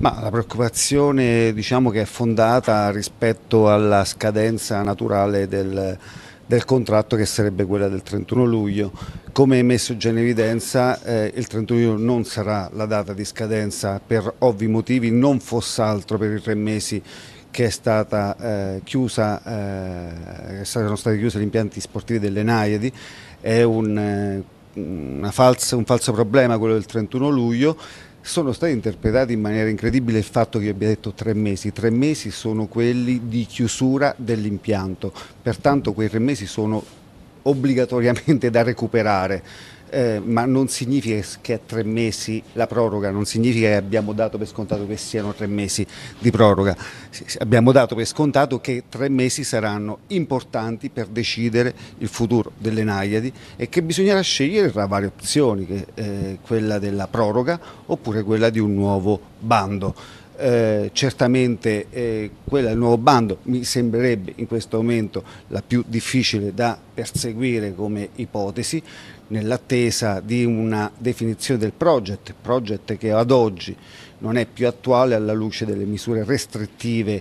Ma la preoccupazione diciamo che è fondata rispetto alla scadenza naturale del, del contratto che sarebbe quella del 31 luglio. Come messo già in evidenza eh, il 31 luglio non sarà la data di scadenza per ovvi motivi, non fosse altro per i tre mesi che, è stata, eh, chiusa, eh, sono stati chiusi gli impianti sportivi delle Naiadi. È un, eh, falsa, un falso problema quello del 31 luglio sono stati interpretati in maniera incredibile il fatto che io abbia detto tre mesi. Tre mesi sono quelli di chiusura dell'impianto, pertanto quei tre mesi sono obbligatoriamente da recuperare eh, ma non significa che a tre mesi la proroga, non significa che abbiamo dato per scontato che siano tre mesi di proroga, abbiamo dato per scontato che tre mesi saranno importanti per decidere il futuro delle Naiadi e che bisognerà scegliere tra varie opzioni, eh, quella della proroga oppure quella di un nuovo bando. Eh, certamente eh, quella del nuovo bando mi sembrerebbe in questo momento la più difficile da perseguire come ipotesi nell'attesa di una definizione del project, project che ad oggi non è più attuale alla luce delle misure restrittive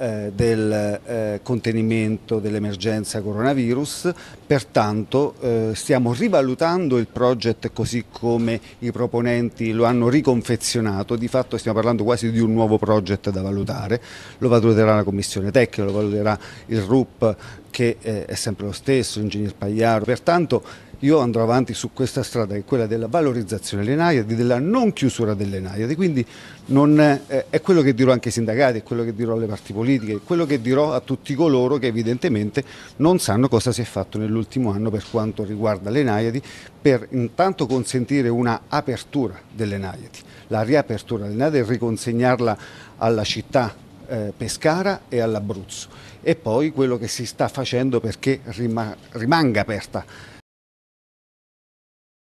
eh, del eh, contenimento dell'emergenza coronavirus, pertanto eh, stiamo rivalutando il project così come i proponenti lo hanno riconfezionato, di fatto stiamo parlando quasi di un nuovo project da valutare, lo valuterà la commissione tecnica, lo valuterà il RUP che eh, è sempre lo stesso, ingegner Pagliaro, pertanto io andrò avanti su questa strada che è quella della valorizzazione delle Naiadi, della non chiusura delle Naiadi, quindi non, eh, è quello che dirò anche ai sindacati, è quello che dirò alle parti politiche, è quello che dirò a tutti coloro che evidentemente non sanno cosa si è fatto nell'ultimo anno per quanto riguarda le Naiadi, per intanto consentire una apertura delle Naiadi, la riapertura delle Naiadi e riconsegnarla alla città eh, Pescara e all'Abruzzo e poi quello che si sta facendo perché rima, rimanga aperta